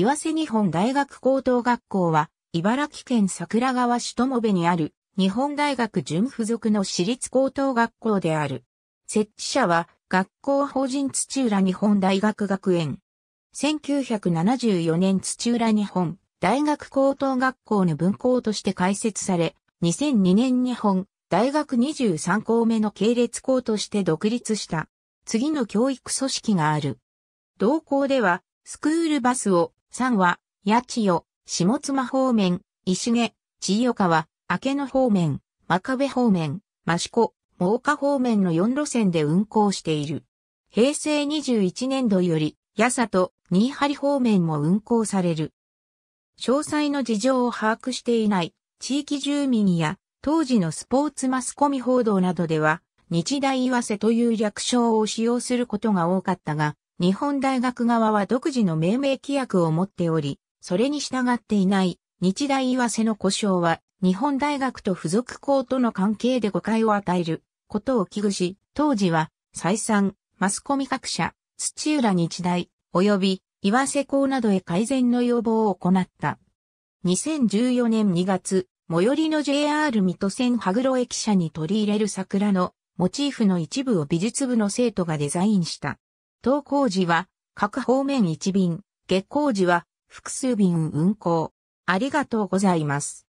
岩瀬日本大学高等学校は、茨城県桜川市友部にある、日本大学準附属の私立高等学校である。設置者は、学校法人土浦日本大学学園。1974年土浦日本大学高等学校の分校として開設され、2002年日本大学23校目の系列校として独立した。次の教育組織がある。同校では、スクールバスを3は、八千代、下妻方面、石毛、千代川、明野方面、真壁方面、益子、真岡方面の4路線で運行している。平成21年度より、八里、新張方面も運行される。詳細の事情を把握していない地域住民や当時のスポーツマスコミ報道などでは、日大岩瀬という略称を使用することが多かったが、日本大学側は独自の命名規約を持っており、それに従っていない日大岩瀬の故障は日本大学と付属校との関係で誤解を与えることを危惧し、当時は再三マスコミ各社、土浦日大及び岩瀬校などへ改善の要望を行った。2014年2月、最寄りの JR 水戸線羽黒駅舎に取り入れる桜のモチーフの一部を美術部の生徒がデザインした。投稿時は各方面1便、月光時は複数便運行。ありがとうございます。